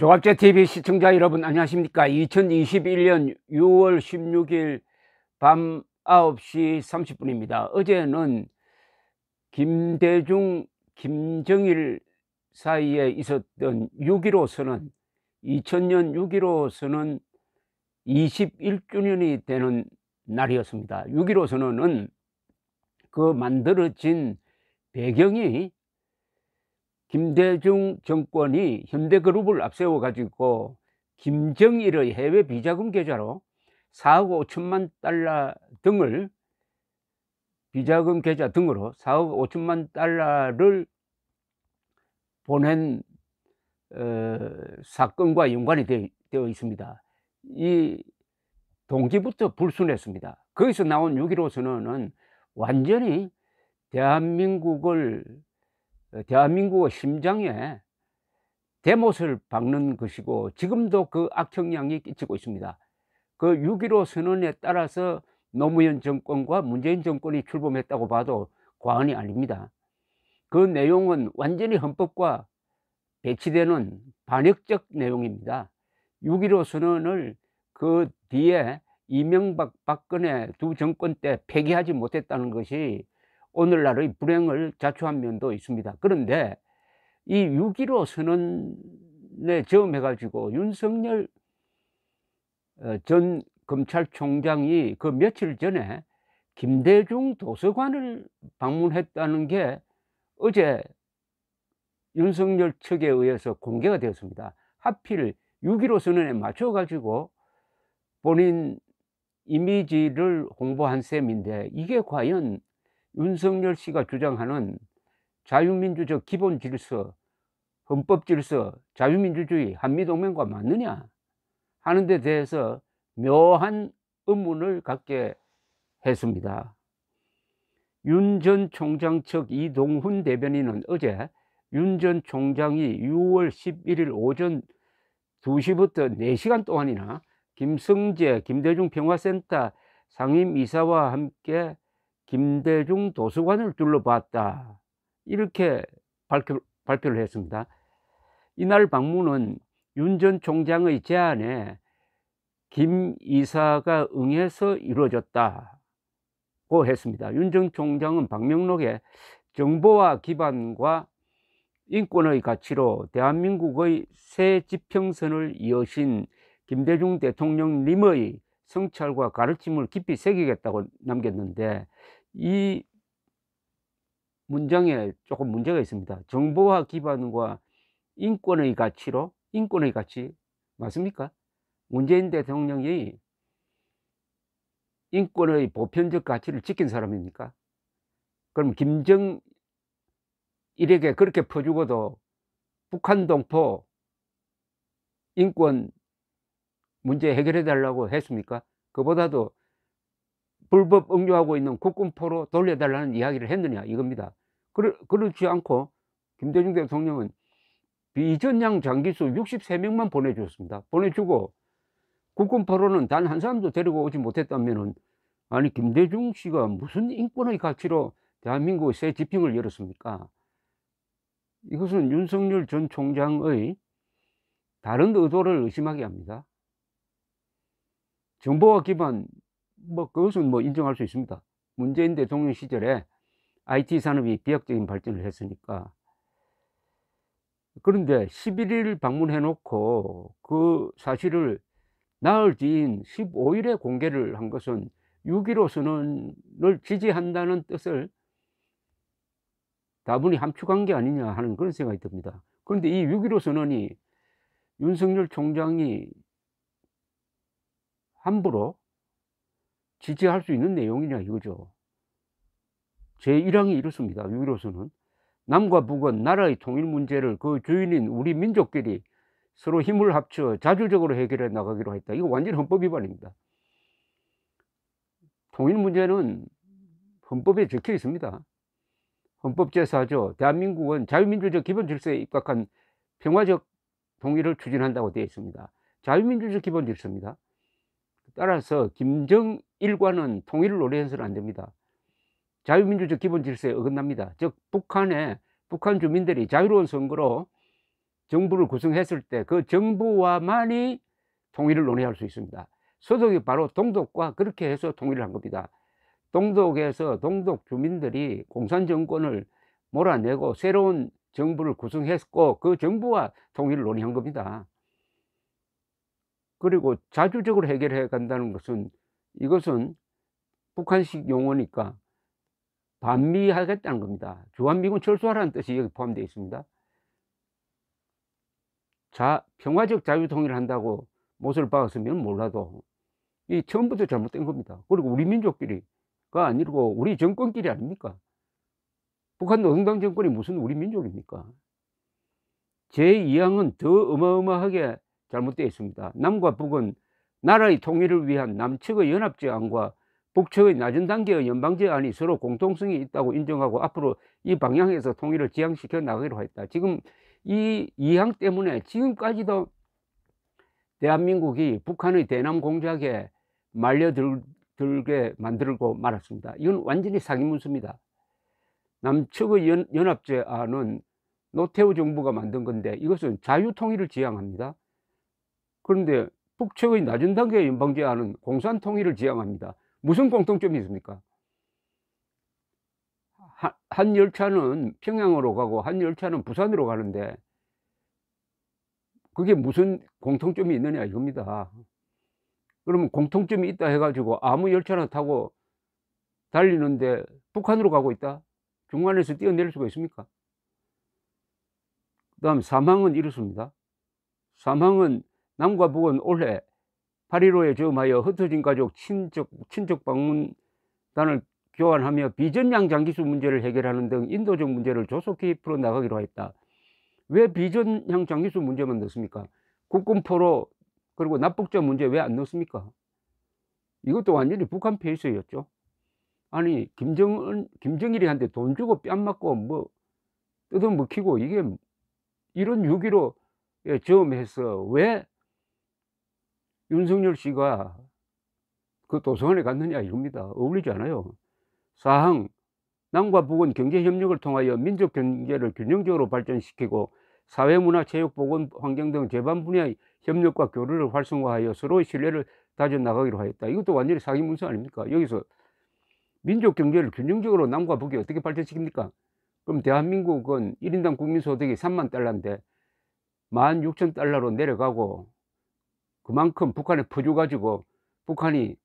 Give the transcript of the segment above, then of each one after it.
조갑제TV 시청자 여러분 안녕하십니까 2021년 6월 16일 밤 9시 30분입니다 어제는 김대중 김정일 사이에 있었던 6.15 선언 2000년 6.15 선언 21주년이 되는 날이었습니다 6.15 선언은 그 만들어진 배경이 김대중 정권이 현대그룹을 앞세워 가지고 김정일의 해외 비자금 계좌로 4억 5천만 달러 등을 비자금 계좌 등으로 4억 5천만 달러를 보낸 어, 사건과 연관이 되, 어 있습니다. 이 동기부터 불순했습니다. 거기서 나온 6.15 선언은 완전히 대한민국을 대한민국의 심장에 대못을 박는 것이고 지금도 그악영량이 끼치고 있습니다. 그 6.15 선언에 따라서 노무현 정권과 문재인 정권이 출범했다고 봐도 과언이 아닙니다. 그 내용은 완전히 헌법과 배치되는 반역적 내용입니다. 6.15 선언을 그 뒤에 이명박 박근혜 두 정권 때 폐기하지 못했다는 것이 오늘날의 불행을 자초한 면도 있습니다. 그런데 이 6.15 선언에 저음해가지고 윤석열 어, 전 검찰총장이 그 며칠 전에 김대중 도서관을 방문했다는 게 어제 윤석열 측에 의해서 공개가 되었습니다. 하필 6.15 선언에 맞춰가지고 본인 이미지를 홍보한 셈인데 이게 과연 윤석열 씨가 주장하는 자유민주적 기본 질서, 헌법 질서, 자유민주주의, 한미동맹과 맞느냐 하는 데 대해서 묘한 의문을 갖게 했습니다. 윤 전 총장 측 이동훈 대변인은 어제 윤 전 총장이 6월 11일 오전 2시부터 4시간 동안이나 김성재 김대중 평화센터 상임이사와 함께 김대중 도서관을 둘러봤다 이렇게 발표, 발표를 했습니다 이날 방문은 윤 전 총장의 제안에 김 이사가 응해서 이루어졌다고 했습니다 윤 전 총장은 방명록에 정보와 기반과 인권의 가치로 대한민국의 새 지평선을 이어신 김대중 대통령님의 성찰과 가르침을 깊이 새기겠다고 남겼는데 이 문장에 조금 문제가 있습니다. 정보화 기반과 인권의 가치로 인권의 가치 맞습니까? 문재인 대통령이 인권의 보편적 가치를 지킨 사람입니까? 그럼 김정일에게 그렇게 퍼주고도 북한 동포 인권 문제 해결해 달라고 했습니까? 그보다도 불법 음주하고 있는 국군포로 돌려달라는 이야기를 했느냐 이겁니다. 그러, 그렇지 않고 김대중 대통령은 비전향 장기수 63명만 보내주었습니다 보내주고 국군포로는 단 한 사람도 데리고 오지 못했다면 아니 김대중 씨가 무슨 인권의 가치로 대한민국의 새 지평을 열었습니까? 이것은 윤석열 전 총장의 다른 의도를 의심하게 합니다. 정보와 기반 뭐 그것은 뭐 인정할 수 있습니다. 문재인 대통령 시절에 IT 산업이 비약적인 발전을 했으니까 그런데 11일 방문해 놓고 그 사실을 나흘 뒤인 15일에 공개를 한 것은 6.15 선언을 지지한다는 뜻을 다분히 함축한 게 아니냐 하는 그런 생각이 듭니다. 그런데 이 6.15 선언이 윤석열 총장이 함부로 지지할 수 있는 내용이냐 이거죠. 제1항이 이렇습니다. 유일로서는 남과 북은 나라의 통일 문제를 그 주인인 우리 민족끼리 서로 힘을 합쳐 자주적으로 해결해 나가기로 했다. 이거 완전 헌법 위반입니다. 통일 문제는 헌법에 적혀 있습니다. 헌법 제4조 대한민국은 자유민주적 기본 질서에 입각한 평화적 통일을 추진한다고 되어 있습니다. 자유민주적 기본 질서입니다. 따라서 김정 일과는 통일을 노래해서는 안 됩니다. 자유민주적 기본 질서에 어긋납니다. 즉 북한에 북한 주민들이 자유로운 선거로 정부를 구성했을 때 그 정부와만이 통일을 논의할 수 있습니다. 소독이 바로 동독과 그렇게 해서 통일을 한 겁니다. 동독에서 동독 주민들이 공산 정권을 몰아내고 새로운 정부를 구성했고 그 정부와 통일을 논의한 겁니다. 그리고 자주적으로 해결해 간다는 것은 이것은 북한식 용어니까 반미하겠다는 겁니다. 주한미군 철수하라는 뜻이 여기 포함되어 있습니다. 자, 평화적 자유통일을 한다고 못을 박았으면 몰라도 이 처음부터 잘못된 겁니다. 그리고 우리 민족끼리가 아니고 우리 정권끼리 아닙니까? 북한 노동당 정권이 무슨 우리 민족입니까? 제2항은 더 어마어마하게 잘못되어 있습니다. 남과 북은 나라의 통일을 위한 남측의 연합제안과 북측의 낮은 단계의 연방제안이 서로 공통성이 있다고 인정하고 앞으로 이 방향에서 통일을 지향시켜 나가기로 했다. 지금 이 이항 때문에 지금까지도 대한민국이 북한의 대남 공작에 말려들게 만들고 말았습니다. 이건 완전히 사기 문수입니다. 남측의 연, 합제안은 노태우 정부가 만든 건데 이것은 자유통일을 지향합니다. 그런데 북측의 낮은 단계의 연방제하는 공산 통일을 지향합니다. 무슨 공통점이 있습니까? 한, 한 열차는 평양으로 가고 한 열차는 부산으로 가는데 그게 무슨 공통점이 있느냐 이겁니다. 그러면 공통점이 있다 해가지고 아무 열차나 타고 달리는데 북한으로 가고 있다? 중간에서 뛰어내릴 수가 있습니까? 그 다음 사망은 이렇습니다. 사망은 남과 북은 올해 8.15에 저음하여 흩어진 가족 친척, 친척 방문단을 교환하며 비전양 장기수 문제를 해결하는 등 인도적 문제를 조속히 풀어나가기로 했다왜 비전향 장기수 문제만 넣습니까? 국군포로 그리고 납북자 문제 왜 안 넣습니까? 이것도 완전히 북한 페이스였죠. 아니 김정은 김정일이 한테 돈 주고 뺨 맞고 뭐 뜯어 먹히고 이게 이런 유기로 예, 저음해서 왜 윤석열 씨가 그 도서관에 갔느냐 이겁니다. 어울리지 않아요. 사항 남과 북은 경제협력을 통하여 민족 경제를 균형적으로 발전시키고 사회문화, 체육, 보건, 환경 등 제반 분야의 협력과 교류를 활성화하여 서로의 신뢰를 다져나가기로 하였다. 이것도 완전히 사기 문서 아닙니까? 여기서 민족 경제를 균형적으로 남과 북이 어떻게 발전시킵니까? 그럼 대한민국은 1인당 국민소득이 3만 달러인데 1만 6천 달러로 내려가고 그만큼 북한에 퍼져가지고 북한이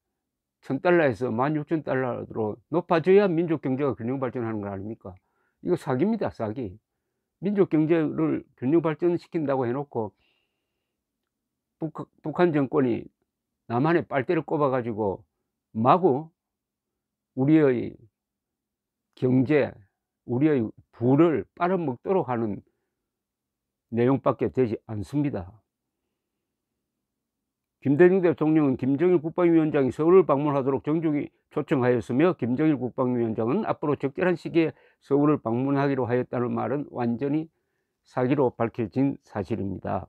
천달러에서 만육천 달러로 높아져야 민족 경제가 균형 발전하는 거 아닙니까? 이거 사기입니다, 사기. 민족 경제를 균형 발전시킨다고 해놓고 북, 한 정권이 남한의 빨대를 꼽아가지고 마구 우리의 경제, 우리의 부를 빨아먹도록 하는 내용밖에 되지 않습니다. 김대중 대통령은 김정일 국방위원장이 서울을 방문하도록 정중히 초청하였으며 김정일 국방위원장은 앞으로 적절한 시기에 서울을 방문하기로 하였다는 말은 완전히 사기로 밝혀진 사실입니다.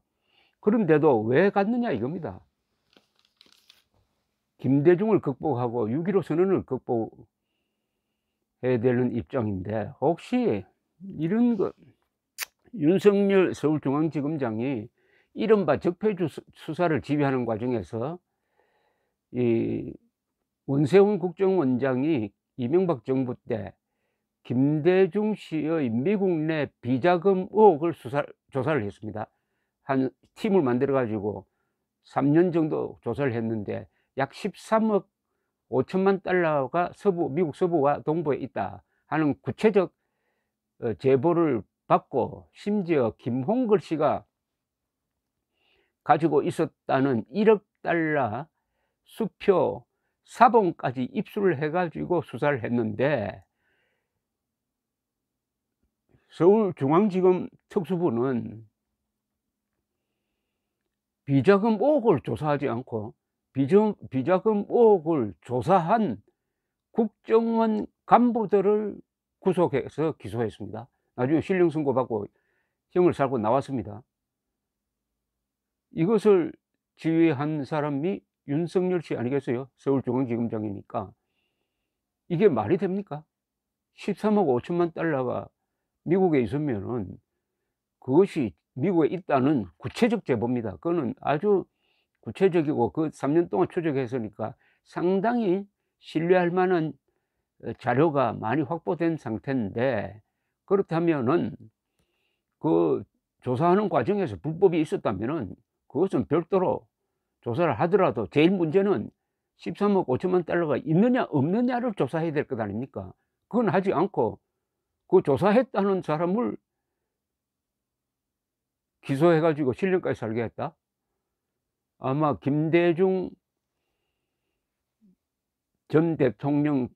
그런데도 왜 갔느냐 이겁니다. 김대중을 극복하고 6.15 선언을 극복해야 되는 입장인데 혹시 이런 것 윤석열 서울중앙지검장이 이른바 적폐 수사를 지휘하는 과정에서 이 원세훈 국정원장이 이명박 정부 때 김대중 씨의 미국 내 비자금 의혹을 수사, 조사를 했습니다. 한 팀을 만들어 가지고 3년 정도 조사를 했는데 약 13억 5천만 달러가 서부 미국 서부와 동부에 있다 하는 구체적 어, 제보를 받고 심지어 김홍걸 씨가 가지고 있었다는 1억 달러 수표 사본까지 입수를 해가지고 수사를 했는데 서울중앙지검 특수부는 비자금 5억을 조사하지 않고 비정, 비자금 5억을 조사한 국정원 간부들을 구속해서 기소했습니다. 나중에 실형 선고받고 형을 살고 나왔습니다. 이것을 지휘한 사람이 윤석열 씨 아니겠어요? 서울중앙지검장이니까. 이게 말이 됩니까? 13억 5천만 달러가 미국에 있으면은 그것이 미국에 있다는 구체적 제보입니다. 그거는 아주 구체적이고 그 3년 동안 추적했으니까 상당히 신뢰할 만한 어, 자료가 많이 확보된 상태인데 그렇다면은 그 조사하는 과정에서 불법이 있었다면은 그것은 별도로 조사를 하더라도 제일 문제는 13억 5천만 달러가 있느냐 없느냐를 조사해야 될 것 아닙니까? 그건 하지 않고 그 조사했다는 사람을 기소해가지고 7년까지 살게 했다? 아마 김대중 전 대통령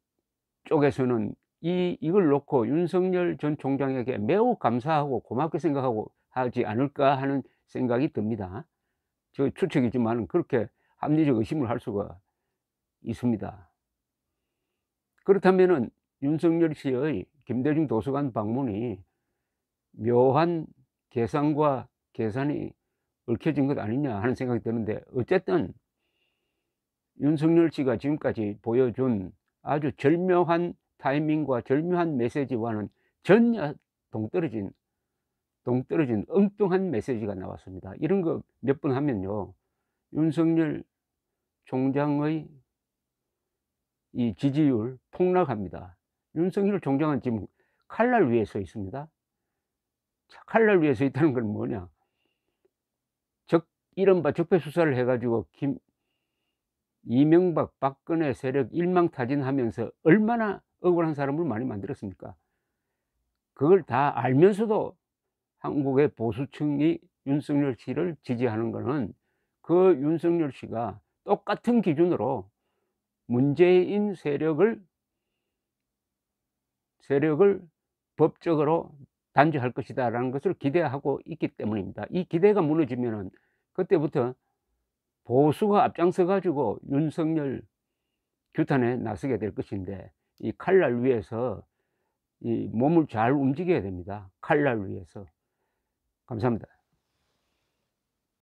쪽에서는 이, 이걸 놓고 윤석열 전 총장에게 매우 감사하고 고맙게 생각하고 하지 않을까 하는 생각이 듭니다. 저 추측이지만 그렇게 합리적 의심을 할 수가 있습니다. 그렇다면은 윤석열 씨의 김대중 도서관 방문이 묘한 계산과 계산이 얽혀진 것 아니냐 하는 생각이 드는데 어쨌든 윤석열 씨가 지금까지 보여준 아주 절묘한 타이밍과 절묘한 메시지와는 전혀 동떨어진 동떨어진 엉뚱한 메시지가 나왔습니다. 이런 거 몇 번 하면요. 윤석열 총장의 이 지지율 폭락합니다. 윤석열 총장은 지금 칼날 위에 서 있습니다. 칼날 위에 서 있다는 건 뭐냐? 적, 이른바 적폐수사를 해가지고 김, 이명박, 박근혜 세력 일망타진하면서 얼마나 억울한 사람을 많이 만들었습니까? 그걸 다 알면서도 한국의 보수층이 윤석열 씨를 지지하는 것은 그 윤석열 씨가 똑같은 기준으로 문재인 세력을 세력을 법적으로 단죄할 것이다 라는 것을 기대하고 있기 때문입니다 이 기대가 무너지면 은 그때부터 보수가 앞장서 가지고 윤석열 규탄에 나서게 될 것인데 이 칼날 위에서 이 몸을 잘 움직여야 됩니다 칼날 위에서 감사합니다.